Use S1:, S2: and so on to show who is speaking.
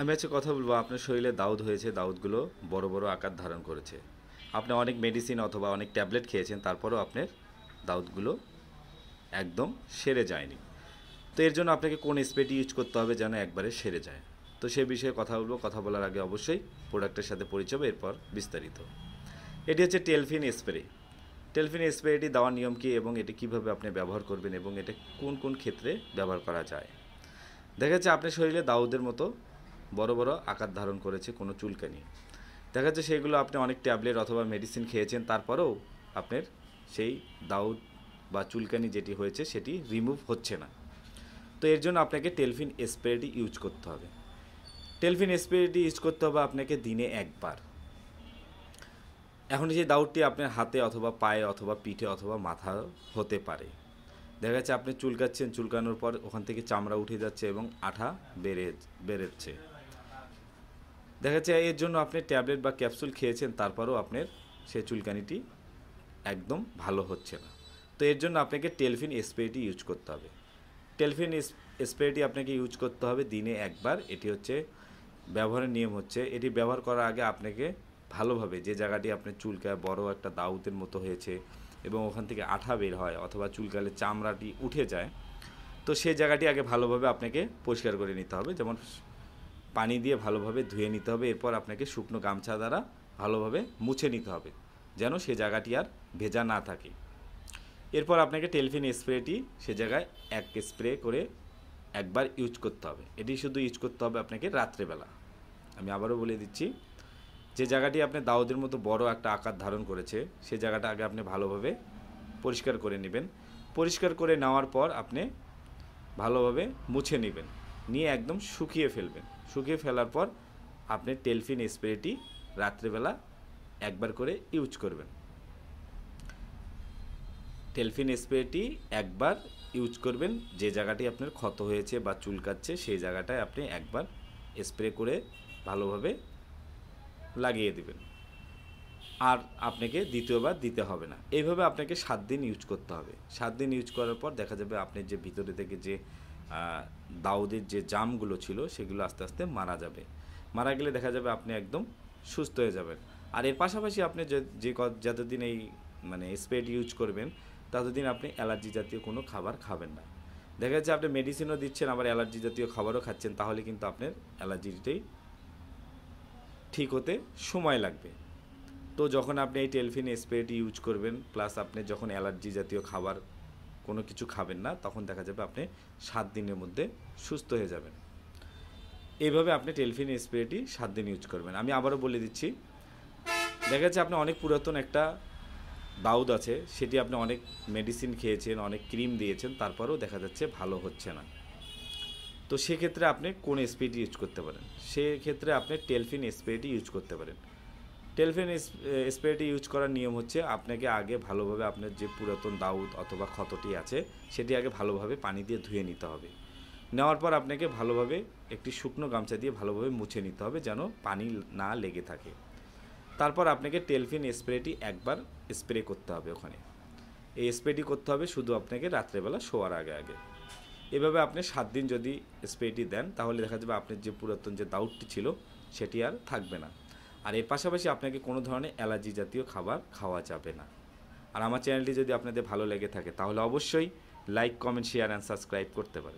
S1: আমি আজকে কথা বলবো আপনার শরীরে দাউদ হয়েছে দাউদগুলো বড় বড় আকার ধারণ করেছে আপনি অনেক মেডিসিন অথবা অনেক ট্যাবলেট খেয়েছেন তারপরেও আপনার দাউদগুলো একদম সেরে যায়নি তো এর জন্য আপনাকে কোন স্প্রেটি ইউজ করতে হবে যেন একবারে সেরে যায় তো সে বিষয়ে কথা বলবো কথা বলার আগে অবশ্যই প্রোডাক্টের সাথে পরিচয় এরপর বিস্তারিত এটি হচ্ছে টেলফিন স্প্রে টেলফিন স্প্রেটি দেওয়ার নিয়ম কী এবং এটি কিভাবে আপনি ব্যবহার করবেন এবং এটা কোন কোন ক্ষেত্রে ব্যবহার করা যায় দেখা যাচ্ছে আপনার শরীরে দাউদের মতো বড় বড় আকার ধারণ করেছে কোনো চুলকানি দেখা যাচ্ছে সেগুলো আপনি অনেক ট্যাবলেট অথবা মেডিসিন খেয়েছেন তারপরেও আপনার সেই দাউদ বা চুলকানি যেটি হয়েছে সেটি রিমুভ হচ্ছে না তো এর জন্য আপনাকে টেলফিন স্প্রেটি ইউজ করতে হবে টেলফিন স্প্রেটি ইউজ করতে হবে আপনাকে দিনে একবার এখন যে দাউটটি আপনার হাতে অথবা পায়ে অথবা পিঠে অথবা মাথা হতে পারে দেখা যাচ্ছে আপনি চুলকাচ্ছেন চুলকানোর পর ওখান থেকে চামড়া উঠে যাচ্ছে এবং আঠা বেড়ে বেড়েছে দেখা যায় এর জন্য আপনি ট্যাবলেট বা ক্যাপসুল খেয়েছেন তারপরেও আপনার সে চুলকানিটি একদম ভালো হচ্ছে না তো এর জন্য আপনাকে টেলফিন স্প্রেটি ইউজ করতে হবে টেলফিন স্প্রেটি আপনাকে ইউজ করতে হবে দিনে একবার এটি হচ্ছে ব্যবহারের নিয়ম হচ্ছে এটি ব্যবহার করার আগে আপনাকে ভালোভাবে যে জায়গাটি আপনার চুলকায় বড় একটা দাউতের মতো হয়েছে এবং ওখান থেকে আঠা বের হয় অথবা চুলকালে চামড়াটি উঠে যায় তো সেই জায়গাটি আগে ভালোভাবে আপনাকে পরিষ্কার করে নিতে হবে যেমন পানি দিয়ে ভালোভাবে ধুয়ে নিতে হবে এরপর আপনাকে শুকনো গামছা দ্বারা ভালোভাবে মুছে নিতে হবে যেন সে জায়গাটি আর ভেজা না থাকে এরপর আপনাকে টেলফিন স্প্রেটি সে জায়গায় এক স্প্রে করে একবার ইউজ করতে হবে এটি শুধু ইউজ করতে হবে আপনাকে রাত্রেবেলা আমি আবারও বলে দিচ্ছি যে জায়গাটি আপনি দাউদের মতো বড় একটা আকার ধারণ করেছে সে জায়গাটা আগে আপনি ভালোভাবে পরিষ্কার করে নেবেন পরিষ্কার করে নেওয়ার পর আপনি ভালোভাবে মুছে নেবেন নিয়ে একদম শুকিয়ে ফেলবেন শুকিয়ে ফেলার পর আপনি টেলফিন স্প্রেটি রাত্রেবেলা একবার করে ইউজ করবেন টেলফিন স্প্রেটি একবার ইউজ করবেন যে জায়গাটি আপনার ক্ষত হয়েছে বা চুলকাচ্ছে সেই জায়গাটায় আপনি একবার স্প্রে করে ভালোভাবে লাগিয়ে দেবেন আর আপনাকে দ্বিতীয়বার দিতে হবে না এইভাবে আপনাকে সাত দিন ইউজ করতে হবে সাত দিন ইউজ করার পর দেখা যাবে আপনি যে ভিতরে থেকে যে দাউদের যে জামগুলো ছিল সেগুলো আস্তে আস্তে মারা যাবে মারা গেলে দেখা যাবে আপনি একদম সুস্থ হয়ে যাবেন আর এর পাশাপাশি আপনি যে যতদিন এই মানে স্প্রেড ইউজ করবেন ততদিন আপনি অ্যালার্জি জাতীয় কোনো খাবার খাবেন না দেখা যাচ্ছে আপনি মেডিসিনও দিচ্ছেন আবার অ্যালার্জি জাতীয় খাবারও খাচ্ছেন তাহলে কিন্তু আপনার অ্যালার্জিটাই ঠিক হতে সময় লাগবে তো যখন আপনি এই টেলফিন স্প্রেটি ইউজ করবেন প্লাস আপনি যখন অ্যালার্জি জাতীয় খাবার কোনো কিছু খাবেন না তখন দেখা যাবে আপনি সাত দিনের মধ্যে সুস্থ হয়ে যাবেন এইভাবে আপনি টেলফিন স্প্রেটি সাত দিন ইউজ করবেন আমি আবারও বলে দিচ্ছি দেখা যাচ্ছে আপনি অনেক পুরাতন একটা দাউদ আছে সেটি আপনি অনেক মেডিসিন খেয়েছেন অনেক ক্রিম দিয়েছেন তারপরেও দেখা যাচ্ছে ভালো হচ্ছে না তো সেক্ষেত্রে আপনি কোন স্প্রেটি ইউজ করতে পারেন সেক্ষেত্রে আপনি টেলফিন স্প্রেটি ইউজ করতে পারেন টেলফেন স্প্রেটি ইউজ করার নিয়ম হচ্ছে আপনাকে আগে ভালোভাবে আপনার যে পুরাতন দাউদ অথবা ক্ষতটি আছে সেটি আগে ভালোভাবে পানি দিয়ে ধুয়ে নিতে হবে নেওয়ার পর আপনাকে ভালোভাবে একটি শুকনো গামছা দিয়ে ভালোভাবে মুছে নিতে হবে যেন পানি না লেগে থাকে তারপর আপনাকে টেলফিন স্প্রেটি একবার স্প্রে করতে হবে ওখানে এই স্প্রেটি করতে হবে শুধু আপনাকে রাত্রেবেলা শোয়ার আগে আগে এভাবে আপনি সাত দিন যদি স্প্রেটি দেন তাহলে দেখা যাবে আপনার যে পুরাতন যে দাউটটি ছিল সেটি আর থাকবে না আর এর পাশাপাশি আপনাকে কোনো ধরনের অ্যালার্জি জাতীয় খাবার খাওয়া যাবে না আর আমার চ্যানেলটি যদি আপনাদের ভালো লেগে থাকে তাহলে অবশ্যই like comment share and subscribe করতে পারেন